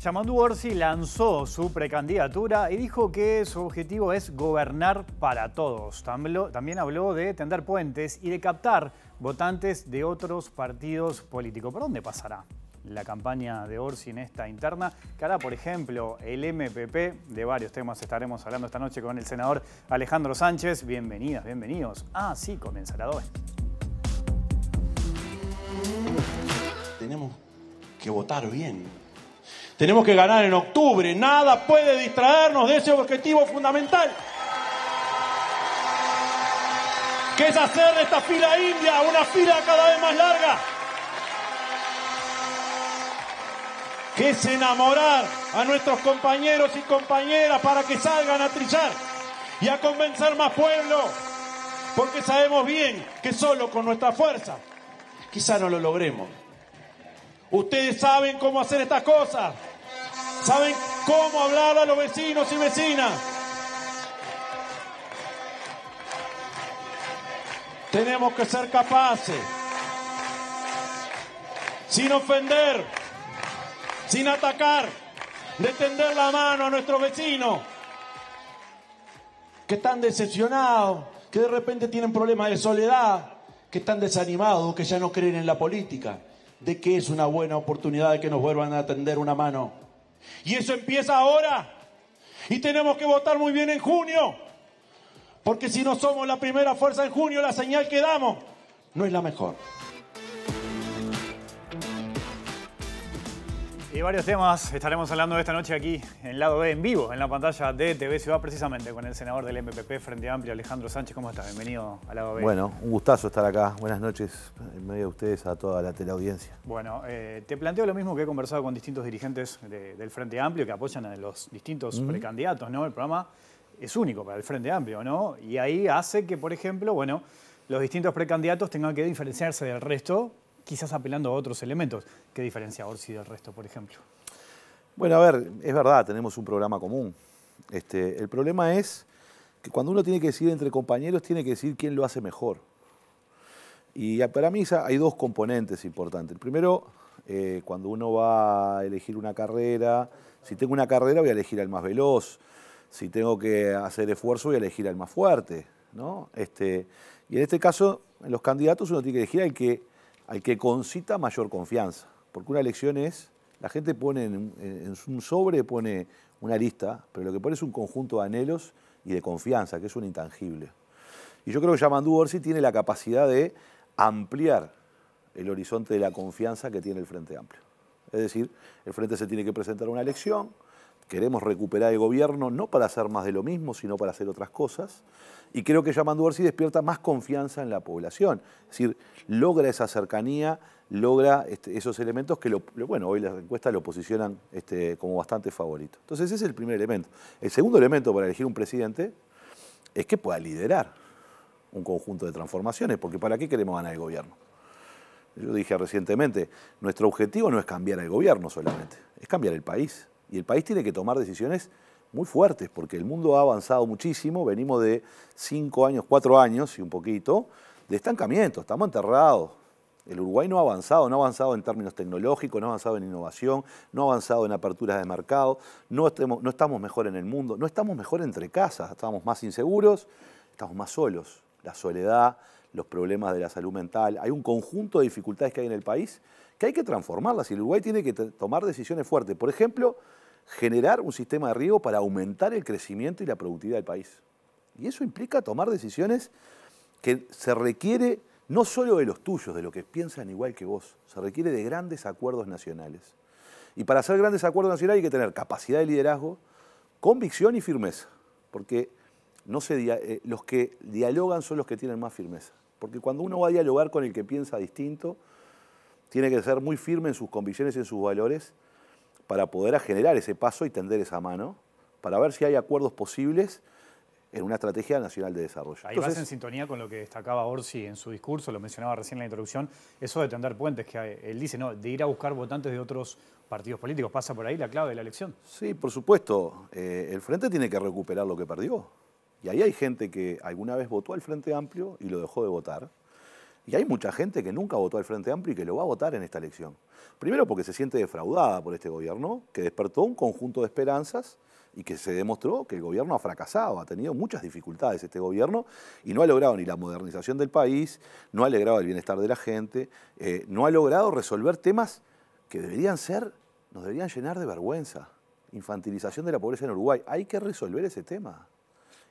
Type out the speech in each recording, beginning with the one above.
Yamandú Orsi lanzó su precandidatura y dijo que su objetivo es gobernar para todos. También habló de tender puentes y de captar votantes de otros partidos políticos. ¿Por dónde pasará? la campaña de Orsi en esta interna, que hará, por ejemplo, el MPP. De varios temas estaremos hablando esta noche con el senador Alejandro Sánchez. Bienvenidas, bienvenidos. Ah, sí, comenzará hoy. Tenemos que votar bien tenemos que ganar en octubre. Nada puede distraernos de ese objetivo fundamental. ¿Qué es hacer de esta fila india una fila cada vez más larga. Que es enamorar a nuestros compañeros y compañeras para que salgan a trillar y a convencer más pueblos. Porque sabemos bien que solo con nuestra fuerza quizá no lo logremos. Ustedes saben cómo hacer estas cosas saben cómo hablar a los vecinos y vecinas. Tenemos que ser capaces, sin ofender, sin atacar, de tender la mano a nuestros vecinos que están decepcionados, que de repente tienen problemas de soledad, que están desanimados, que ya no creen en la política, de que es una buena oportunidad de que nos vuelvan a tender una mano. Y eso empieza ahora. Y tenemos que votar muy bien en junio. Porque si no somos la primera fuerza en junio, la señal que damos no es la mejor. Y varios temas estaremos hablando esta noche aquí en Lado B en vivo, en la pantalla de TV Ciudad, precisamente con el senador del MPP Frente Amplio, Alejandro Sánchez. ¿Cómo estás? Bienvenido a Lado B. Bueno, un gustazo estar acá. Buenas noches en medio de ustedes, a toda la teleaudiencia. Bueno, eh, te planteo lo mismo que he conversado con distintos dirigentes del Frente Amplio que apoyan a los distintos precandidatos, ¿no? El programa es único para el Frente Amplio, ¿no? Y ahí hace que, por ejemplo, bueno, los distintos precandidatos tengan que diferenciarse del resto quizás apelando a otros elementos. ¿Qué diferencia Orsi del resto, por ejemplo? Bueno, a ver, es verdad, tenemos un programa común. Este, el problema es que cuando uno tiene que decidir entre compañeros, tiene que decidir quién lo hace mejor. Y para mí hay dos componentes importantes. El primero, eh, cuando uno va a elegir una carrera, si tengo una carrera voy a elegir al más veloz, si tengo que hacer esfuerzo voy a elegir al más fuerte. ¿no? Este, y en este caso, en los candidatos uno tiene que elegir al que al que concita mayor confianza. Porque una elección es, la gente pone en, un sobre, pone una lista, pero lo que pone es un conjunto de anhelos y de confianza, que es un intangible. Y yo creo que Yamandú Orsi tiene la capacidad de ampliar el horizonte de la confianza que tiene el Frente Amplio. Es decir, el Frente se tiene que presentar una elección, Queremos recuperar el gobierno no para hacer más de lo mismo, sino para hacer otras cosas. Y creo que si despierta más confianza en la población. Es decir, logra esa cercanía, logra este, esos elementos que, bueno, hoy las encuestas lo posicionan este, como bastante favorito. Entonces, ese es el primer elemento. El segundo elemento para elegir un presidente es que pueda liderar un conjunto de transformaciones, porque ¿para qué queremos ganar el gobierno? Yo dije recientemente, nuestro objetivo no es cambiar el gobierno solamente, es cambiar el país. Y el país tiene que tomar decisiones muy fuertes, porque el mundo ha avanzado muchísimo, venimos de cinco años, cuatro años y un poquito, de estancamiento, estamos enterrados. El Uruguay no ha avanzado, no ha avanzado en términos tecnológicos, no ha avanzado en innovación, no ha avanzado en aperturas de mercado, no, no estamos mejor en el mundo, no estamos mejor entre casas, estamos más inseguros, estamos más solos. La soledad, los problemas de la salud mental, hay un conjunto de dificultades que hay en el país que hay que transformarlas y el Uruguay tiene que tomar decisiones fuertes. Por ejemplo, generar un sistema de riego para aumentar el crecimiento y la productividad del país. Y eso implica tomar decisiones que se requiere no solo de los tuyos, de los que piensan igual que vos, se requiere de grandes acuerdos nacionales. Y para hacer grandes acuerdos nacionales hay que tener capacidad de liderazgo, convicción y firmeza, porque no se eh, los que dialogan son los que tienen más firmeza. Porque cuando uno va a dialogar con el que piensa distinto, tiene que ser muy firme en sus convicciones y en sus valores para poder generar ese paso y tender esa mano, para ver si hay acuerdos posibles en una estrategia nacional de desarrollo. Ahí Entonces, en sintonía con lo que destacaba Orsi en su discurso, lo mencionaba recién en la introducción, eso de tender puentes, que él dice, no, de ir a buscar votantes de otros partidos políticos, pasa por ahí la clave de la elección. Sí, por supuesto, eh, el Frente tiene que recuperar lo que perdió. Y ahí hay gente que alguna vez votó al Frente Amplio y lo dejó de votar, y hay mucha gente que nunca votó al Frente Amplio y que lo va a votar en esta elección. Primero porque se siente defraudada por este gobierno, que despertó un conjunto de esperanzas y que se demostró que el gobierno ha fracasado, ha tenido muchas dificultades este gobierno y no ha logrado ni la modernización del país, no ha logrado el bienestar de la gente, eh, no ha logrado resolver temas que deberían ser, nos deberían llenar de vergüenza. Infantilización de la pobreza en Uruguay, hay que resolver ese tema.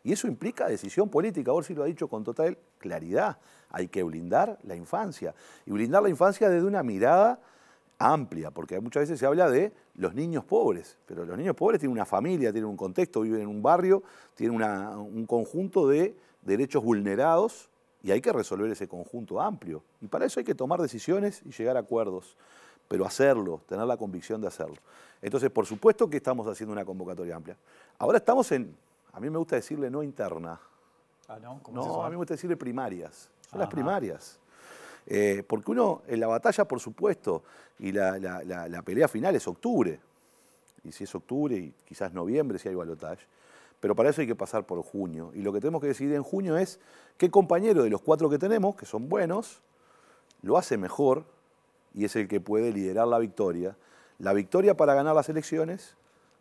Y eso implica decisión política. ahora sí lo ha dicho con total claridad. Hay que blindar la infancia. Y blindar la infancia desde una mirada amplia, porque muchas veces se habla de los niños pobres, pero los niños pobres tienen una familia, tienen un contexto, viven en un barrio, tienen un conjunto de derechos vulnerados y hay que resolver ese conjunto amplio. Y para eso hay que tomar decisiones y llegar a acuerdos, pero hacerlo, tener la convicción de hacerlo. Entonces, por supuesto que estamos haciendo una convocatoria amplia. Ahora estamos en a mí me gusta decirle no interna. Ah, no, como no a mí me gusta decirle primarias. Son las primarias. Eh, porque uno, en la batalla, por supuesto, y la, pelea final es octubre. Y si es octubre y quizás noviembre si hay balotaje. Pero para eso hay que pasar por junio. Y lo que tenemos que decidir en junio es qué compañero de los cuatro que tenemos, que son buenos, lo hace mejor y es el que puede liderar la victoria. La victoria para ganar las elecciones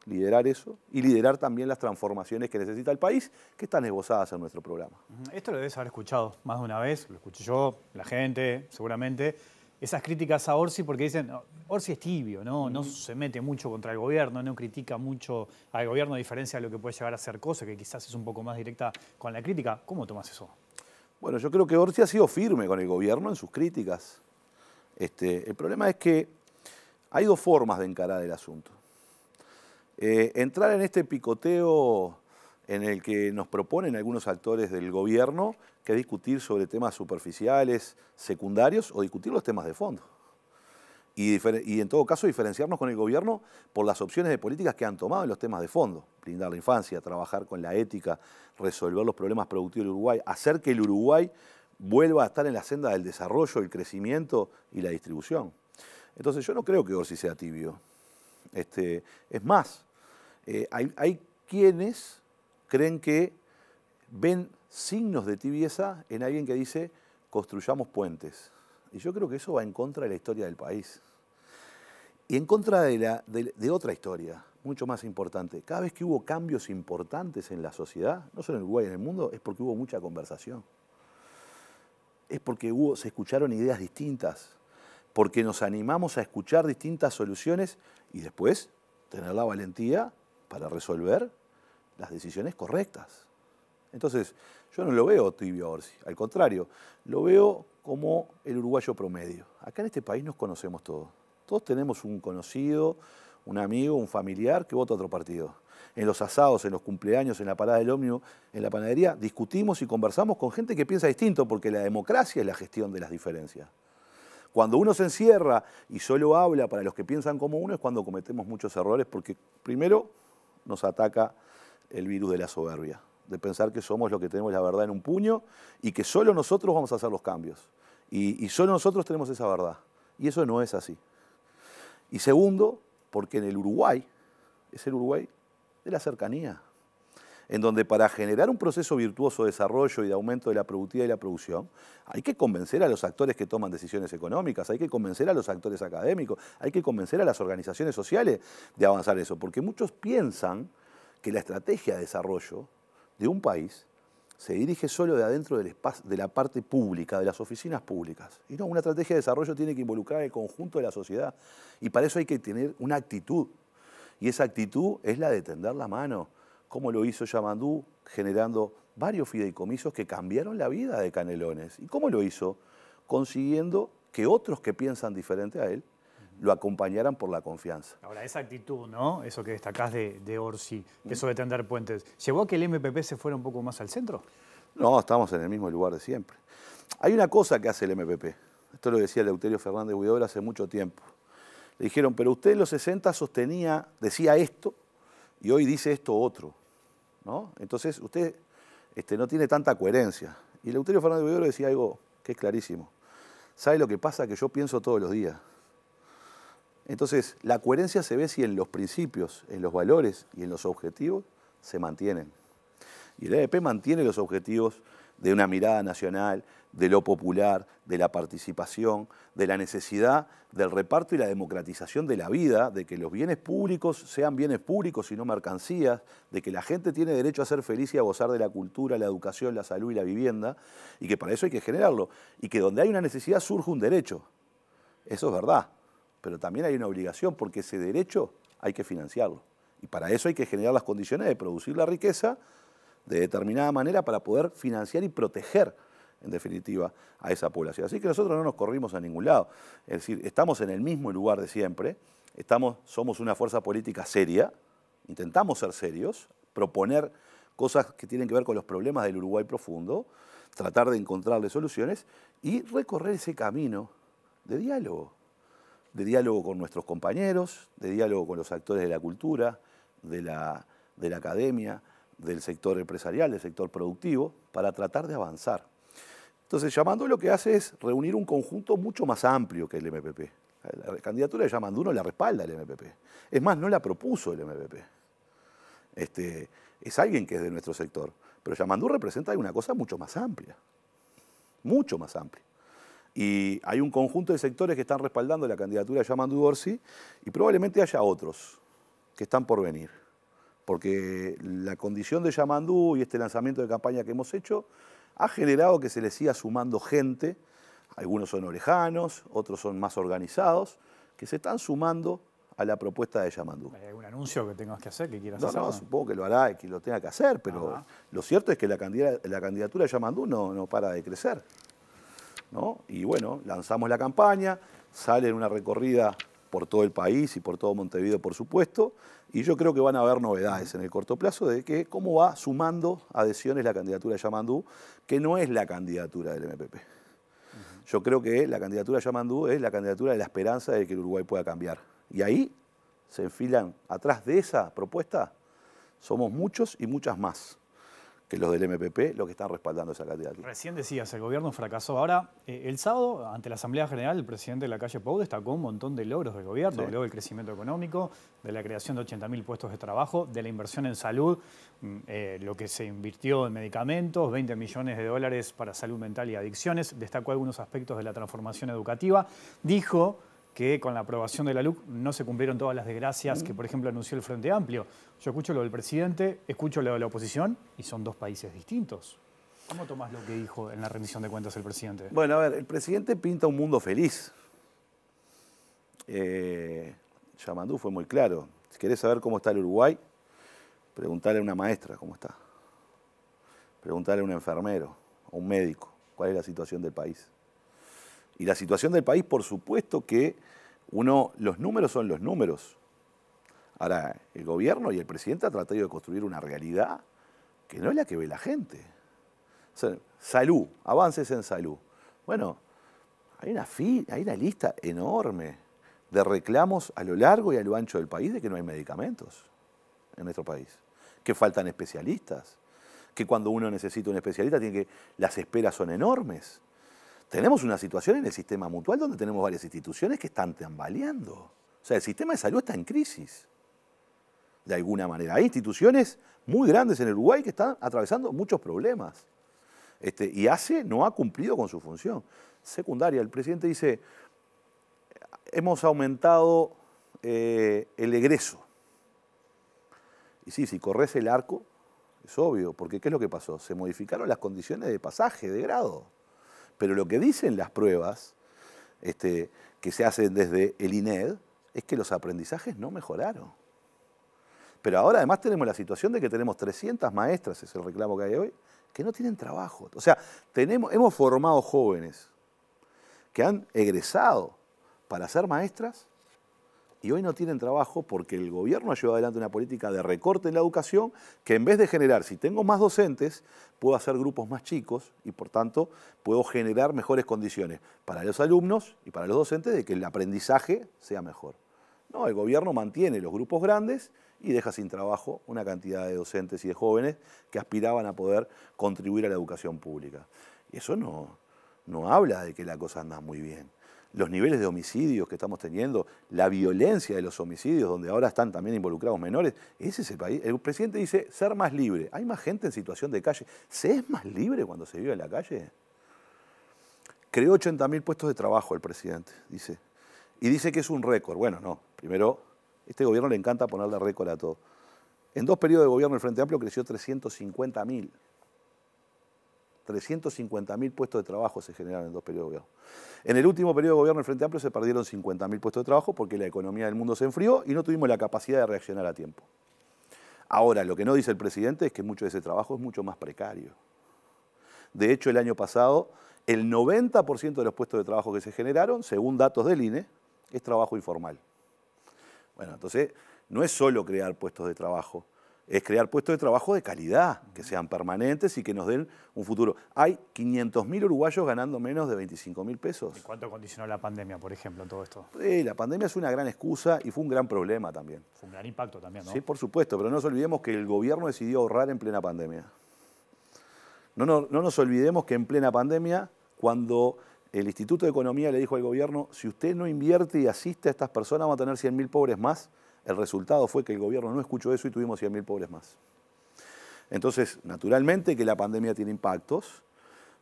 liderar eso y liderar también las transformaciones que necesita el país, que están esbozadas en nuestro programa. Esto lo debes haber escuchado más de una vez, lo escuché yo, la gente, seguramente, esas críticas a Orsi porque dicen, Orsi es tibio, ¿no? no se mete mucho contra el gobierno, no critica mucho al gobierno a diferencia de lo que puede llegar a ser Cosa, que quizás es un poco más directa con la crítica. ¿Cómo tomas eso? Bueno, yo creo que Orsi ha sido firme con el gobierno en sus críticas. Este, el problema es que hay dos formas de encarar el asunto. Eh, entrar en este picoteo en el que nos proponen algunos actores del gobierno que discutir sobre temas superficiales, secundarios o discutir los temas de fondo. Y, en todo caso diferenciarnos con el gobierno por las opciones de políticas que han tomado en los temas de fondo, brindar la infancia, trabajar con la ética, resolver los problemas productivos del Uruguay, hacer que el Uruguay vuelva a estar en la senda del desarrollo, el crecimiento y la distribución. Entonces yo no creo que Orsi sea tibio. Este, es más, eh, hay, quienes creen que ven signos de tibieza en alguien que dice construyamos puentes. Y yo creo que eso va en contra de la historia del país. Y en contra de, otra historia, mucho más importante. Cada vez que hubo cambios importantes en la sociedad, no solo en Uruguay, en el mundo, es porque hubo mucha conversación. Es porque hubo, se escucharon ideas distintas, porque nos animamos a escuchar distintas soluciones y después tener la valentía para resolver las decisiones correctas. Entonces, yo no lo veo tibio a Orsi, al contrario, lo veo como el uruguayo promedio. Acá en este país nos conocemos todos. Todos tenemos un conocido, un amigo, un familiar que vota otro partido. En los asados, en los cumpleaños, en la parada del ómnibus, en la panadería, discutimos y conversamos con gente que piensa distinto, porque la democracia es la gestión de las diferencias. Cuando uno se encierra y solo habla para los que piensan como uno es cuando cometemos muchos errores, porque primero nos ataca el virus de la soberbia, de pensar que somos los que tenemos la verdad en un puño y que solo nosotros vamos a hacer los cambios. Y, y solo nosotros tenemos esa verdad. Y eso no es así. Y segundo, porque en el Uruguay, es el Uruguay de la cercanía, en donde para generar un proceso virtuoso de desarrollo y de aumento de la productividad y la producción, hay que convencer a los actores que toman decisiones económicas, hay que convencer a los actores académicos, hay que convencer a las organizaciones sociales de avanzar eso, porque muchos piensan que la estrategia de desarrollo de un país se dirige solo de adentro del de la parte pública, de las oficinas públicas. Y no, una estrategia de desarrollo tiene que involucrar al conjunto de la sociedad. Y para eso hay que tener una actitud. Y esa actitud es la de tender la mano, ¿Cómo lo hizo Yamandú, generando varios fideicomisos que cambiaron la vida de Canelones. ¿Y cómo lo hizo? Consiguiendo que otros que piensan diferente a él lo acompañaran por la confianza. Ahora, esa actitud, ¿no? Eso que destacás de, Orsi, eso de tender puentes, ¿llevó a que el MPP se fuera un poco más al centro? No, estamos en el mismo lugar de siempre. Hay una cosa que hace el MPP. Esto lo decía Leuterio Fernández Huidobro hace mucho tiempo. Le dijeron, pero usted en los 60 sostenía, decía esto, y hoy dice esto otro. ¿no? Entonces usted este, no tiene tanta coherencia. Y el Fernando Fernández Boidoro decía algo que es clarísimo. ¿Sabe lo que pasa? Que yo pienso todos los días. Entonces, la coherencia se ve si en los principios, en los valores y en los objetivos se mantienen. Y el ADP e mantiene los objetivos de una mirada nacional, de lo popular, de la participación, de la necesidad del reparto y la democratización de la vida, de que los bienes públicos sean bienes públicos y no mercancías, de que la gente tiene derecho a ser feliz y a gozar de la cultura, la educación, la salud y la vivienda, y que para eso hay que generarlo, y que donde hay una necesidad surge un derecho. Eso es verdad, pero también hay una obligación porque ese derecho hay que financiarlo. Y para eso hay que generar las condiciones de producir la riqueza de determinada manera para poder financiar y proteger en definitiva, a esa población. Así que nosotros no nos corrimos a ningún lado. Es decir, estamos en el mismo lugar de siempre, estamos, somos una fuerza política seria, intentamos ser serios, proponer cosas que tienen que ver con los problemas del Uruguay profundo, tratar de encontrarle soluciones y recorrer ese camino de diálogo, de diálogo con nuestros compañeros, de diálogo con los actores de la cultura, de de la academia, del sector empresarial, del sector productivo, para tratar de avanzar. Entonces, Yamandú lo que hace es reunir un conjunto mucho más amplio que el MPP. La candidatura de Yamandú no la respalda el MPP. Es más, no la propuso el MPP. Este, es alguien que es de nuestro sector. Pero Yamandú representa una cosa mucho más amplia. Mucho más amplia. Y hay un conjunto de sectores que están respaldando la candidatura de Yamandú Orsi y probablemente haya otros que están por venir. Porque la condición de Yamandú y este lanzamiento de campaña que hemos hecho ha generado que se le siga sumando gente, algunos son orejanos, otros son más organizados, que se están sumando a la propuesta de Yamandú. ¿Hay algún anuncio que tengas que hacer, que quieras hacer? No, supongo que lo hará y que lo tenga que hacer, pero lo cierto es que la, la candidatura de Yamandú no, para de crecer. ¿no? Y bueno, lanzamos la campaña, sale en una recorrida por todo el país y por todo Montevideo, por supuesto, y yo creo que van a haber novedades en el corto plazo de que cómo va sumando adhesiones la candidatura de Yamandú, que no es la candidatura del MPP. Yo creo que la candidatura de Yamandú es la candidatura de la esperanza de que el Uruguay pueda cambiar. Y ahí se enfilan, atrás de esa propuesta, somos muchos y muchas más que los del MPP los que están respaldando esa candidatura. Recién decías, el gobierno fracasó. Ahora, eh, el sábado, ante la Asamblea General, el presidente de la calle Pau destacó un montón de logros del gobierno, de luego del crecimiento económico, de la creación de 80.000 puestos de trabajo, de la inversión en salud, mm, eh, lo que se invirtió en medicamentos, 20 millones de dólares para salud mental y adicciones, destacó algunos aspectos de la transformación educativa. Dijo que con la aprobación de la LUC no se cumplieron todas las desgracias que, por ejemplo, anunció el Frente Amplio. Yo escucho lo del presidente, escucho lo de la oposición y son dos países distintos. ¿Cómo tomás lo que dijo en la rendición de cuentas el presidente? Bueno, a ver, el presidente pinta un mundo feliz. Eh, Yamandú fue muy claro. Si querés saber cómo está el Uruguay, preguntarle a una maestra cómo está. Preguntarle a un enfermero, a un médico, cuál es la situación del país. Y la situación del país, por supuesto que uno, los números son los números. Ahora, el gobierno y el presidente han tratado de construir una realidad que no es la que ve la gente. salud, avances en salud. Bueno, hay una, hay una lista enorme de reclamos a lo largo y a lo ancho del país de que no hay medicamentos en nuestro país, que faltan especialistas, que cuando uno necesita un especialista tiene que las esperas son enormes. Tenemos una situación en el sistema mutual donde tenemos varias instituciones que están tambaleando. O sea, el sistema de salud está en crisis, de alguna manera. Hay instituciones muy grandes en Uruguay que están atravesando muchos problemas. Este, y ACE no ha cumplido con su función. Secundaria, el presidente dice, hemos aumentado eh, el egreso. Y sí, si corres el arco, es obvio, porque ¿qué es lo que pasó? Se modificaron las condiciones de pasaje de grado. Pero lo que dicen las pruebas este, que se hacen desde el INED es que los aprendizajes no mejoraron. Pero ahora además tenemos la situación de que tenemos 300 maestras, es el reclamo que hay hoy, que no tienen trabajo. O sea, tenemos, hemos formado jóvenes que han egresado para ser maestras y hoy no tienen trabajo porque el gobierno ha llevado adelante una política de recorte en la educación que en vez de generar, si tengo más docentes, puedo hacer grupos más chicos y por tanto puedo generar mejores condiciones para los alumnos y para los docentes de que el aprendizaje sea mejor. No, el gobierno mantiene los grupos grandes y deja sin trabajo una cantidad de docentes y de jóvenes que aspiraban a poder contribuir a la educación pública. Y eso no, no habla de que la cosa anda muy bien los niveles de homicidios que estamos teniendo, la violencia de los homicidios, donde ahora están también involucrados menores, ese es el país. El presidente dice ser más libre. Hay más gente en situación de calle. ¿Se es más libre cuando se vive en la calle? Creó 80.000 puestos de trabajo el presidente, dice. Y dice que es un récord. Bueno, no. Primero, este gobierno le encanta ponerle récord a todo. En dos periodos de gobierno el Frente Amplio creció 350.000. 350.000 puestos de trabajo se generaron en dos periodos de gobierno. En el último periodo de gobierno del Frente Amplio se perdieron 50.000 puestos de trabajo porque la economía del mundo se enfrió y no tuvimos la capacidad de reaccionar a tiempo. Ahora, lo que no dice el presidente es que mucho de ese trabajo es mucho más precario. De hecho, el año pasado, el 90% de los puestos de trabajo que se generaron, según datos del INE, es trabajo informal. Bueno, entonces, no es solo crear puestos de trabajo, es crear puestos de trabajo de calidad, que sean permanentes y que nos den un futuro. Hay 500.000 uruguayos ganando menos de 25.000 pesos. ¿Y cuánto condicionó la pandemia, por ejemplo, todo esto? la pandemia es una gran excusa y fue un gran problema también. Fue un gran impacto también, ¿no? Sí, por supuesto, pero no nos olvidemos que el gobierno decidió ahorrar en plena pandemia. No, no, no nos olvidemos que en plena pandemia, cuando el Instituto de Economía le dijo al gobierno, si usted no invierte y asiste a estas personas, va a tener 100.000 pobres más, el resultado fue que el gobierno no escuchó eso y tuvimos 100.000 pobres más. Entonces, naturalmente que la pandemia tiene impactos,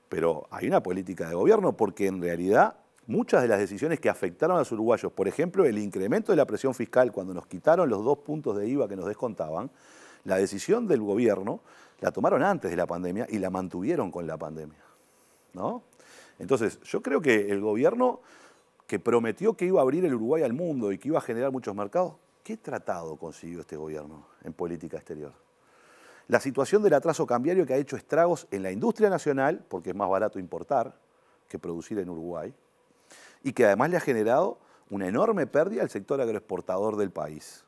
pero hay una política de gobierno porque en realidad muchas de las decisiones que afectaron a los uruguayos, por ejemplo, el incremento de la presión fiscal cuando nos quitaron los dos puntos de IVA que nos descontaban, la decisión del gobierno la tomaron antes de la pandemia y la mantuvieron con la pandemia. ¿no? Entonces, yo creo que el gobierno que prometió que iba a abrir el Uruguay al mundo y que iba a generar muchos mercados, ¿Qué tratado consiguió este gobierno en política exterior? La situación del atraso cambiario que ha hecho estragos en la industria nacional, porque es más barato importar que producir en Uruguay, y que además le ha generado una enorme pérdida al sector agroexportador del país.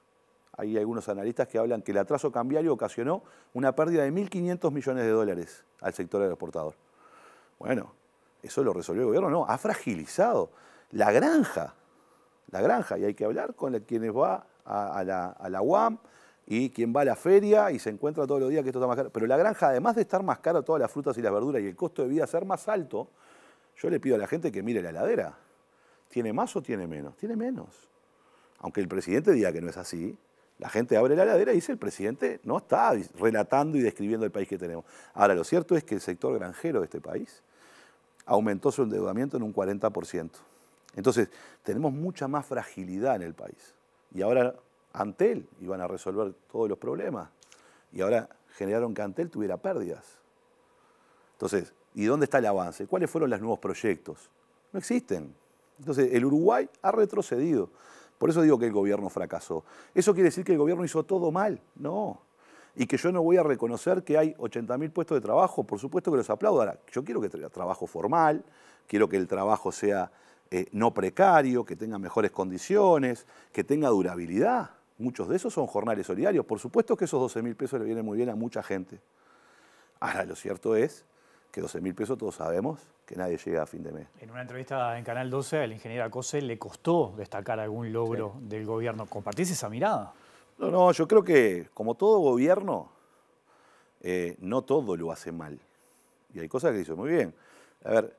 Hay algunos analistas que hablan que el atraso cambiario ocasionó una pérdida de 1.500 millones de dólares al sector agroexportador. Bueno, eso lo resolvió el gobierno, no, ha fragilizado la granja, la granja, y hay que hablar con quienes va a, la, la, UAM y quien va a la feria y se encuentra todos los días que esto está más caro. Pero la granja, además de estar más cara todas las frutas y las verduras y el costo de vida ser más alto, yo le pido a la gente que mire la heladera. ¿Tiene más o tiene menos? Tiene menos. Aunque el presidente diga que no es así, la gente abre la heladera y dice el presidente no está relatando y describiendo el país que tenemos. Ahora, lo cierto es que el sector granjero de este país aumentó su endeudamiento en un 40%. Entonces, tenemos mucha más fragilidad en el país y ahora Antel iban a resolver todos los problemas y ahora generaron que Antel tuviera pérdidas. Entonces, ¿y dónde está el avance? ¿Cuáles fueron los nuevos proyectos? No existen. Entonces, el Uruguay ha retrocedido. Por eso digo que el gobierno fracasó. ¿Eso quiere decir que el gobierno hizo todo mal? No. Y que yo no voy a reconocer que hay 80.000 puestos de trabajo, por supuesto que los aplaudo. Ahora, yo quiero que el trabajo formal, quiero que el trabajo sea eh, no precario, que tenga mejores condiciones, que tenga durabilidad. Muchos de esos son jornales solidarios. Por supuesto que esos 12 mil pesos le vienen muy bien a mucha gente. Ahora, lo cierto es que 12 mil pesos todos sabemos que nadie llega a fin de mes. En una entrevista en Canal 12, al ingeniero Cose le costó destacar algún logro del gobierno. ¿Compartís esa mirada? No, no, yo creo que como todo gobierno, eh, no todo lo hace mal. Y hay cosas que dice muy bien. A ver,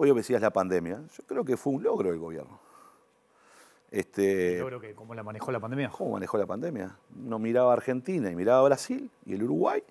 Hoy decías la pandemia. Yo creo que fue un logro del gobierno. Este, que cómo la manejó la pandemia? ¿Cómo manejó la pandemia? No miraba a Argentina y miraba a Brasil y el Uruguay,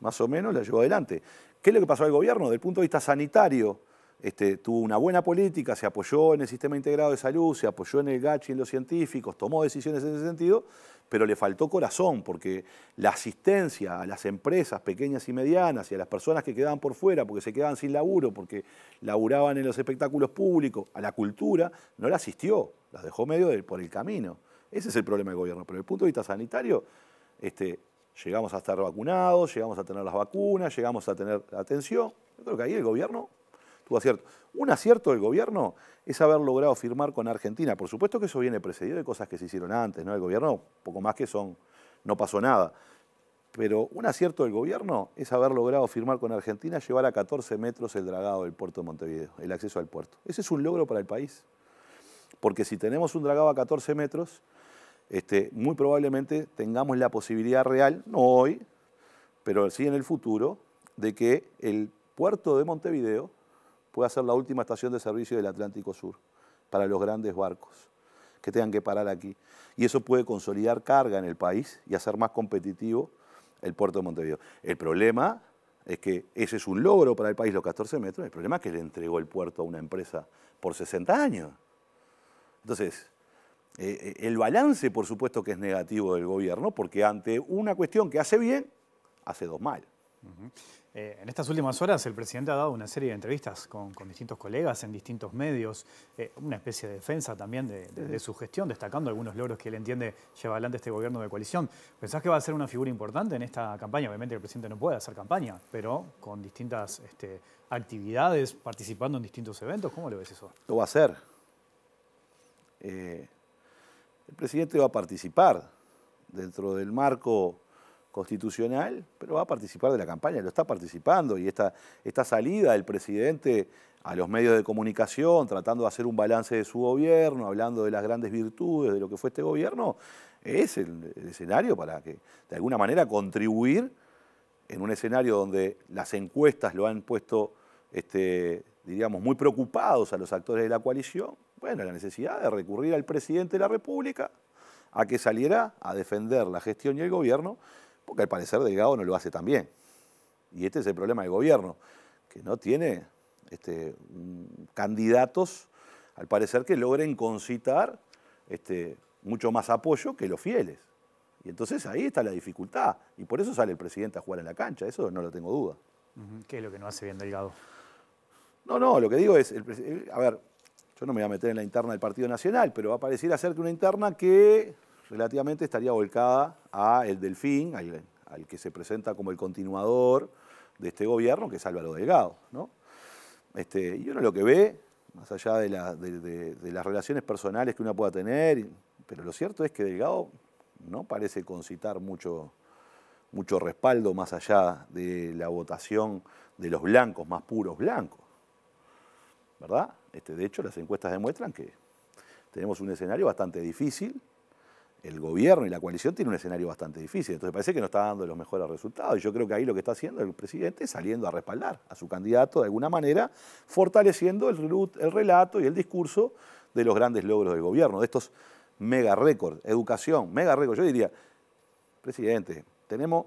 más o menos la llevó adelante. ¿Qué es lo que pasó al gobierno? Desde el punto de vista sanitario, este, tuvo una buena política, se apoyó en el sistema integrado de salud, se apoyó en el GACHI, en los científicos, tomó decisiones en ese sentido, pero le faltó corazón, porque la asistencia a las empresas pequeñas y medianas y a las personas que quedaban por fuera, porque se quedaban sin laburo, porque laburaban en los espectáculos públicos, a la cultura, no la asistió, la dejó medio por el camino. Ese es el problema del gobierno, pero desde el punto de vista sanitario, este, llegamos a estar vacunados, llegamos a tener las vacunas, llegamos a tener atención. Yo creo que ahí el gobierno acierto. Un acierto del gobierno es haber logrado firmar con Argentina. Por supuesto que eso viene precedido de cosas que se hicieron antes, ¿no? El gobierno, poco más que son, no pasó nada. Pero un acierto del gobierno es haber logrado firmar con Argentina llevar a 14 metros el dragado del puerto de Montevideo, el acceso al puerto. Ese es un logro para el país. Porque si tenemos un dragado a 14 metros, este, muy probablemente tengamos la posibilidad real, no hoy, pero sí en el futuro, de que el puerto de Montevideo puede ser la última estación de servicio del Atlántico Sur para los grandes barcos que tengan que parar aquí. Y eso puede consolidar carga en el país y hacer más competitivo el puerto de Montevideo. El problema es que ese es un logro para el país, los 14 metros. El problema es que le entregó el puerto a una empresa por 60 años. Entonces, eh, eh, el balance, por supuesto, que es negativo del gobierno, porque ante una cuestión que hace bien, hace dos mal. Eh, en estas últimas horas el presidente ha dado una serie de entrevistas con, distintos colegas en distintos medios, eh, una especie de defensa también de, su gestión, destacando algunos logros que él entiende lleva adelante este gobierno de coalición. ¿Pensás que va a ser una figura importante en esta campaña? Obviamente el presidente no puede hacer campaña, pero con distintas este, actividades, participando en distintos eventos, ¿cómo lo ves eso? Lo va a hacer. Eh, el presidente va a participar dentro del marco constitucional, pero va a participar de la campaña, lo está participando y esta, esta salida del presidente a los medios de comunicación, tratando de hacer un balance de su gobierno, hablando de las grandes virtudes de lo que fue este gobierno, es el, escenario para que de alguna manera contribuir en un escenario donde las encuestas lo han puesto, este, diríamos, muy preocupados a los actores de la coalición, bueno, la necesidad de recurrir al presidente de la República a que saliera a defender la gestión y el gobierno porque al parecer Delgado no lo hace tan bien. Y este es el problema del gobierno, que no tiene este, candidatos, al parecer, que logren concitar este, mucho más apoyo que los fieles. Y entonces ahí está la dificultad. Y por eso sale el presidente a jugar en la cancha, eso no lo tengo duda. ¿Qué es lo que no hace bien Delgado? No, no, lo que digo es, a ver, yo no me voy a meter en la interna del Partido Nacional, pero va a parecer hacer una interna que relativamente estaría volcada a el Delfín, al, que se presenta como el continuador de este gobierno, que es Álvaro Delgado. ¿no? Este, y uno lo que ve, más allá de, las relaciones personales que uno pueda tener, pero lo cierto es que Delgado no parece concitar mucho, mucho respaldo más allá de la votación de los blancos, más puros blancos. ¿Verdad? Este, de hecho, las encuestas demuestran que tenemos un escenario bastante difícil el gobierno y la coalición tiene un escenario bastante difícil. Entonces parece que no está dando los mejores resultados. Y yo creo que ahí lo que está haciendo el presidente es saliendo a respaldar a su candidato de alguna manera, fortaleciendo el, el relato y el discurso de los grandes logros del gobierno, de estos mega récords, educación, mega récords. Yo diría, presidente, tenemos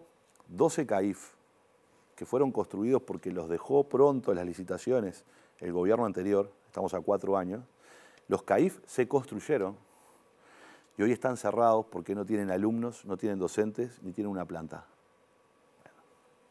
12 CAIF que fueron construidos porque los dejó pronto las licitaciones el gobierno anterior, estamos a cuatro años, los CAIF se construyeron hoy están cerrados porque no tienen alumnos, no tienen docentes, ni tienen una planta.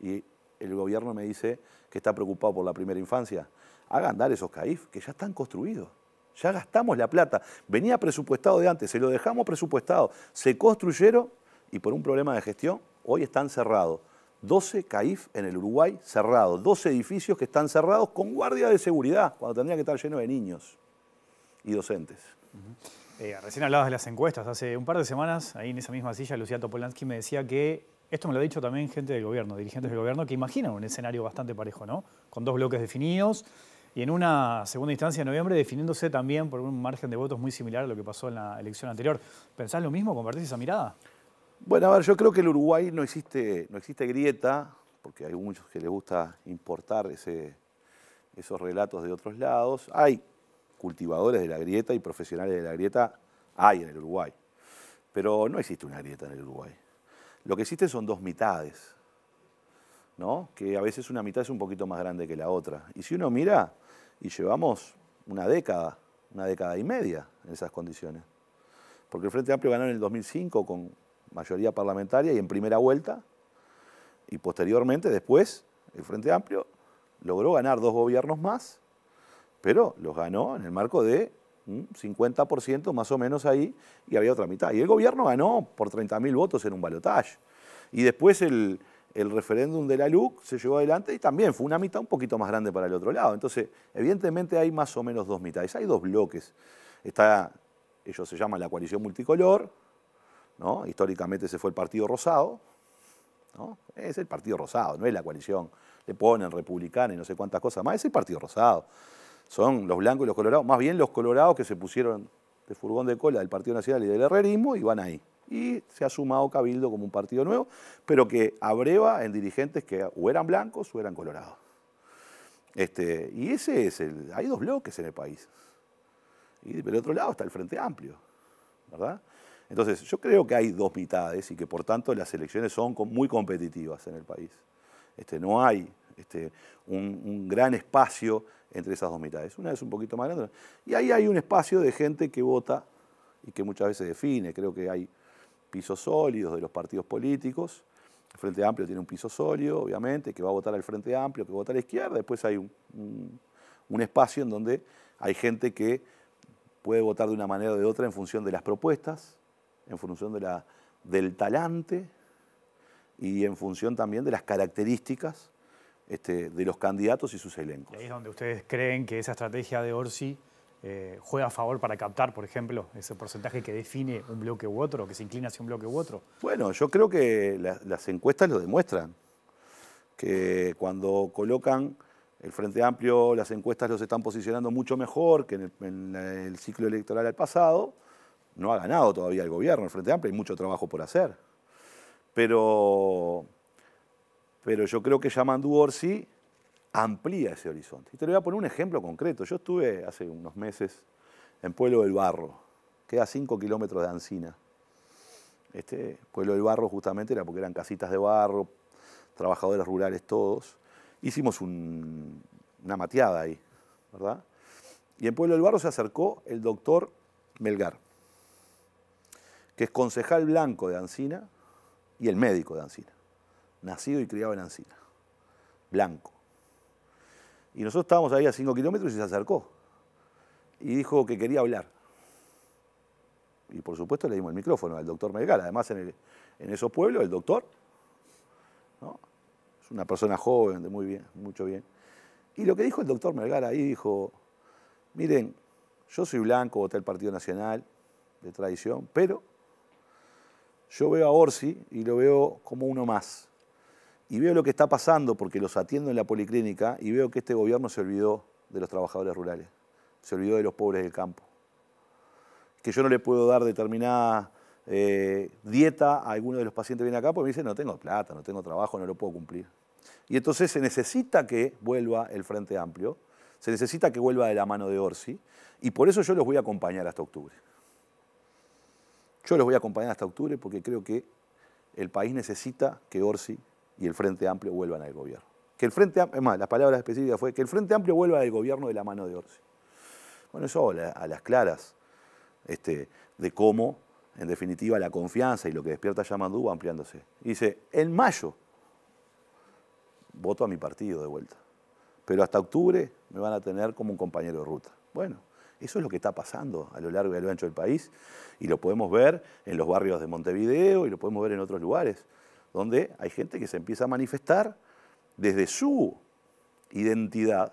y el gobierno me dice que está preocupado por la primera infancia. Hagan dar esos CAIF, que ya están construidos. Ya gastamos la plata. Venía presupuestado de antes, se lo dejamos presupuestado. Se construyeron y por un problema de gestión, hoy están cerrados. 12 CAIF en el Uruguay cerrados. 12 edificios que están cerrados con guardia de seguridad, cuando tendría que estar lleno de niños y docentes. Eh, recién hablabas de las encuestas. Hace un par de semanas, ahí en esa misma silla, Lucía Topolansky me decía que, esto me lo ha dicho también gente del gobierno, dirigentes del gobierno, que imaginan un escenario bastante parejo, ¿no? Con dos bloques definidos y en una segunda instancia de noviembre definiéndose también por un margen de votos muy similar a lo que pasó en la elección anterior. ¿Pensás lo mismo? ¿Compartís esa mirada? Bueno, a ver, yo creo que el Uruguay no existe, no existe grieta, porque hay muchos que les gusta importar ese, esos relatos de otros lados. Hay cultivadores de la grieta y profesionales de la grieta hay en el Uruguay. Pero no existe una grieta en el Uruguay. Lo que existe son dos mitades, ¿no? que a veces una mitad es un poquito más grande que la otra. Y si uno mira, y llevamos una década, una década y media en esas condiciones. Porque el Frente Amplio ganó en el 2005 con mayoría parlamentaria y en primera vuelta, y posteriormente, después, el Frente Amplio logró ganar dos gobiernos más pero los ganó en el marco de mm, un 50% más o menos ahí y había otra mitad. Y el gobierno ganó por 30.000 votos en un balotaje. Y después el, referéndum de la LUC se llevó adelante y también fue una mitad un poquito más grande para el otro lado. Entonces, evidentemente hay más o menos dos mitades, hay dos bloques. Está, ellos se llaman la coalición multicolor, ¿no? históricamente se fue el Partido Rosado, es el Partido Rosado, no es la coalición, le ponen republicana y no sé cuántas cosas más, es el Partido Rosado son los blancos y los colorados, más bien los colorados que se pusieron de furgón de cola del Partido Nacional y del herrerismo y van ahí. Y se ha sumado Cabildo como un partido nuevo, pero que abreva en dirigentes que o eran blancos o eran colorados. Este, y ese es el. Hay dos bloques en el país. Y del otro lado está el Frente Amplio, ¿verdad? Entonces, yo creo que hay dos mitades y que por tanto las elecciones son muy competitivas en el país. Este, no hay este, un, gran espacio entre esas dos mitades. Una es un poquito más grande. Y ahí hay un espacio de gente que vota y que muchas veces define. Creo que hay pisos sólidos de los partidos políticos. El Frente Amplio tiene un piso sólido, obviamente, que va a votar al Frente Amplio, que vota a la izquierda. Después hay un, espacio en donde hay gente que puede votar de una manera o de otra en función de las propuestas, en función de la, del talante y en función también de las características este, de los candidatos y sus elencos. ¿Y ahí es donde ustedes creen que esa estrategia de Orsi eh, juega a favor para captar, por ejemplo, ese porcentaje que define un bloque u otro, que se inclina hacia un bloque u otro? Bueno, yo creo que las encuestas lo demuestran, que cuando colocan el Frente Amplio, las encuestas los están posicionando mucho mejor que en el, ciclo electoral al pasado, no ha ganado todavía el gobierno, el Frente Amplio, hay mucho trabajo por hacer. Pero pero yo creo que Yamandú Orsi amplía ese horizonte. Y te lo voy a poner un ejemplo concreto. Yo estuve hace unos meses en Pueblo del Barro, queda a 5 kilómetros de Ancina. Este Pueblo del Barro justamente era porque eran casitas de barro, trabajadores rurales todos. Hicimos una mateada ahí, ¿verdad? Y en Pueblo del Barro se acercó el doctor Melgar, que es concejal blanco de Ancina y el médico de Ancina nacido y criado en Ancina, blanco. Y nosotros estábamos ahí a cinco kilómetros y se acercó. Y dijo que quería hablar. Y por supuesto le dimos el micrófono al doctor Melgar. Además, en, en esos pueblos, el doctor es una persona joven, de muy bien, mucho bien. Y lo que dijo el doctor Melgar ahí dijo: Miren, yo soy blanco, voté al Partido Nacional de tradición, pero yo veo a Orsi y lo veo como uno más y veo lo que está pasando porque los atiendo en la policlínica y veo que este gobierno se olvidó de los trabajadores rurales, se olvidó de los pobres del campo. Que yo no le puedo dar determinada eh, dieta a alguno de los pacientes que viene acá porque me dice no tengo plata, no tengo trabajo, no lo puedo cumplir. Y entonces se necesita que vuelva el Frente Amplio, se necesita que vuelva de la mano de Orsi y por eso yo los voy a acompañar hasta octubre. Yo los voy a acompañar hasta octubre porque creo que el país necesita que Orsi y el Frente Amplio vuelvan al gobierno. Que el Frente Amplio, es más, las palabra específicas fue que el Frente Amplio vuelva al gobierno de la mano de Orsi. Bueno, eso a las claras este, de cómo, en definitiva, la confianza y lo que despierta Yamandú va ampliándose. dice, en mayo voto a mi partido de vuelta, pero hasta octubre me van a tener como un compañero de ruta. Bueno, eso es lo que está pasando a lo largo y lo ancho del país y lo podemos ver en los barrios de Montevideo y lo podemos ver en otros lugares donde hay gente que se empieza a manifestar desde su identidad,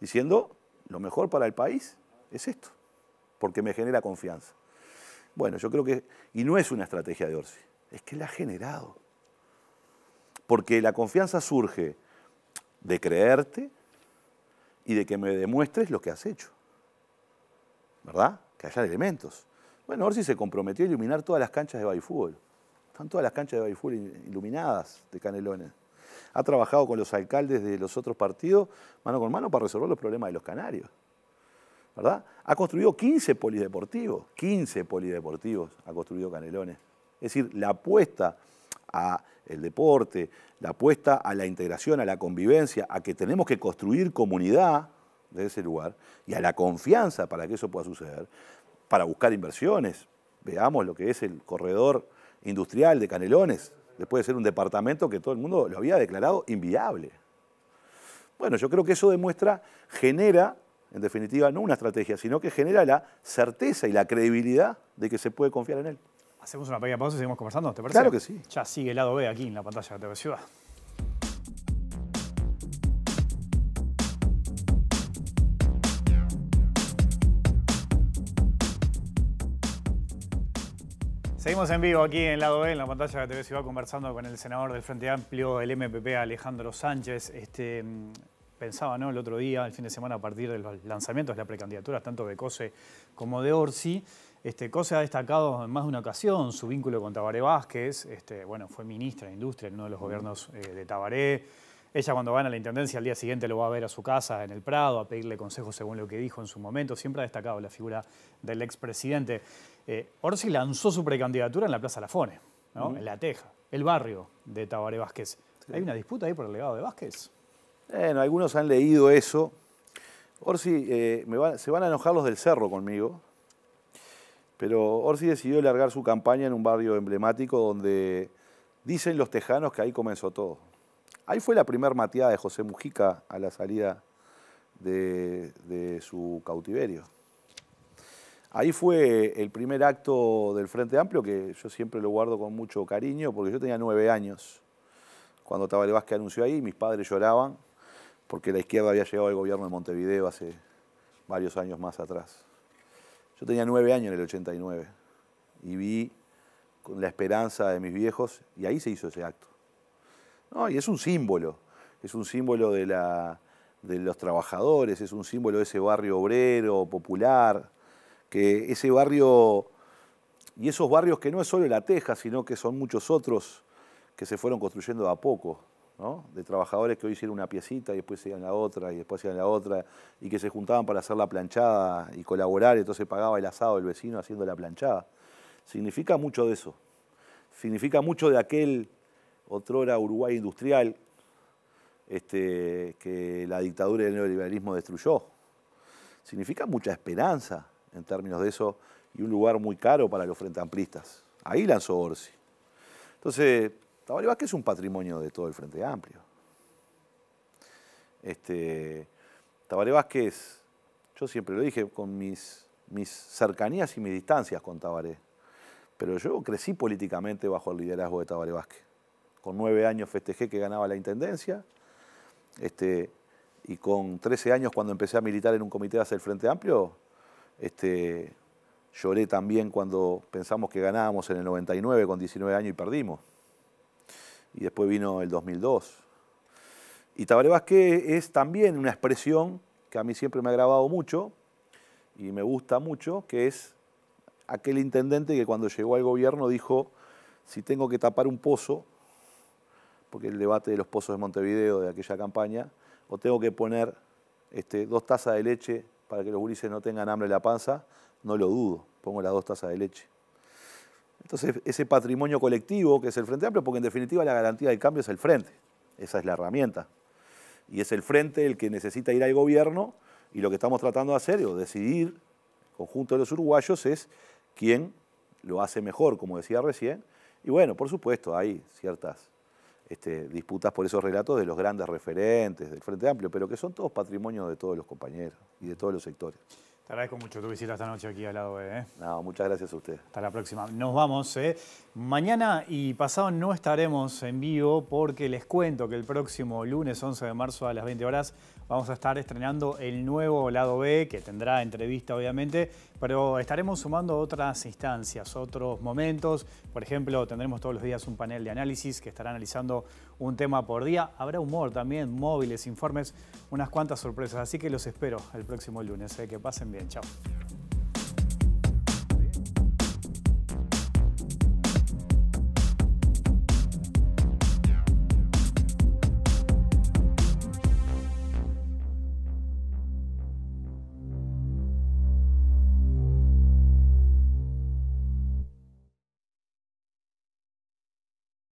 diciendo, lo mejor para el país es esto, porque me genera confianza. Bueno, yo creo que, y no es una estrategia de Orsi, es que la ha generado. Porque la confianza surge de creerte y de que me demuestres lo que has hecho. ¿Verdad? Que haya elementos. Bueno, Orsi se comprometió a iluminar todas las canchas de fútbol están todas las canchas de Baiful iluminadas de Canelones. Ha trabajado con los alcaldes de los otros partidos, mano con mano, para resolver los problemas de los canarios. ¿Verdad? Ha construido 15 polideportivos. 15 polideportivos ha construido Canelones. Es decir, la apuesta al deporte, la apuesta a la integración, a la convivencia, a que tenemos que construir comunidad de ese lugar y a la confianza para que eso pueda suceder, para buscar inversiones. Veamos lo que es el corredor industrial de Canelones, después de ser un departamento que todo el mundo lo había declarado inviable. Bueno, yo creo que eso demuestra, genera, en definitiva, no una estrategia, sino que genera la certeza y la credibilidad de que se puede confiar en él. Hacemos una pequeña pausa y seguimos conversando, ¿te parece? Claro que sí. Ya sigue el lado B aquí en la pantalla de TV Ciudad. Estamos en vivo aquí en Lado B, en la pantalla de TV iba conversando con el senador del Frente Amplio, el MPP, Alejandro Sánchez. Este, pensaba, ¿no?, el otro día, el fin de semana, a partir de los lanzamientos de las precandidaturas, tanto de Cose como de Orsi, este, Cose ha destacado en más de una ocasión su vínculo con Tabaré Vázquez. Este, bueno, fue ministra de Industria en uno de los gobiernos eh, de Tabaré. Ella cuando va a la Intendencia al día siguiente lo va a ver a su casa en el Prado, a pedirle consejos según lo que dijo en su momento. Siempre ha destacado la figura del expresidente. Eh, Orsi lanzó su precandidatura en la Plaza Lafone, en La Teja, el barrio de Tabaré Vázquez. ¿Hay una disputa ahí por el legado de Vázquez? Bueno, algunos han leído eso. Orsi, eh, se van a enojar los del cerro conmigo, pero Orsi decidió largar su campaña en un barrio emblemático donde dicen los tejanos que ahí comenzó todo. Ahí fue la primer mateada de José Mujica a la salida de su cautiverio. Ahí fue el primer acto del Frente Amplio, que yo siempre lo guardo con mucho cariño, porque yo tenía nueve años. Cuando Tabaré Vázquez anunció ahí, mis padres lloraban, porque la izquierda había llegado al gobierno de Montevideo hace varios años más atrás. Yo tenía nueve años en el 89 y vi con la esperanza de mis viejos y ahí se hizo ese acto. y es un símbolo, es un símbolo de los trabajadores, es un símbolo de ese barrio obrero, popular, que ese barrio y esos barrios que no es solo La Teja, sino que son muchos otros que se fueron construyendo a poco, de trabajadores que hoy hicieron una piecita y después hacían la otra y después hacían la otra y que se juntaban para hacer la planchada y colaborar, entonces pagaba el asado el vecino haciendo la planchada. Significa mucho de eso, significa mucho de aquel otrora Uruguay industrial este, que la dictadura del neoliberalismo destruyó. Significa mucha esperanza, en términos de eso y un lugar muy caro para los frente amplistas. Ahí lanzó Orsi. Entonces, Tabaré Vázquez es un patrimonio de todo el Frente Amplio. Este, Tabaré Vázquez, yo siempre lo dije con mis, mis cercanías y mis distancias con Tabaré, pero yo crecí políticamente bajo el liderazgo de Tabaré Vázquez. Con nueve años festejé que ganaba la intendencia, este, y con trece años cuando empecé a militar en un comité hacia el Frente Amplio, este, lloré también cuando pensamos que ganábamos en el 99 con 19 años y perdimos. Y después vino el 2002. Y Tabaré Vázquez es también una expresión que a mí siempre me ha grabado mucho y me gusta mucho, que es aquel intendente que cuando llegó al gobierno dijo, si tengo que tapar un pozo, porque el debate de los pozos de Montevideo de aquella campaña, o tengo que poner este, dos tazas de leche para que los gurises no tengan hambre en la panza, no lo dudo, pongo las dos tazas de leche. Entonces, ese patrimonio colectivo que es el Frente Amplio, porque en definitiva la garantía del cambio es el Frente, esa es la herramienta. Y es el Frente el que necesita ir al gobierno y lo que estamos tratando de hacer o decidir, conjunto de los uruguayos, es quién lo hace mejor, como decía recién. Y bueno, por supuesto, hay ciertas este, disputas por esos relatos de los grandes referentes del Frente Amplio, pero que son todos patrimonio de todos los compañeros y de todos los sectores. Te agradezco mucho tu visita esta noche aquí al lado de. ¿eh? No, muchas gracias a usted. Hasta la próxima. Nos vamos. ¿eh? Mañana y pasado no estaremos en vivo porque les cuento que el próximo lunes 11 de marzo a las 20 horas vamos a estar estrenando el nuevo lado B, que tendrá entrevista obviamente, pero estaremos sumando otras instancias, otros momentos. Por ejemplo, tendremos todos los días un panel de análisis que estará analizando un tema por día. Habrá humor también, móviles, informes, unas cuantas sorpresas. Así que los espero el próximo lunes. Eh, que pasen bien. Chao.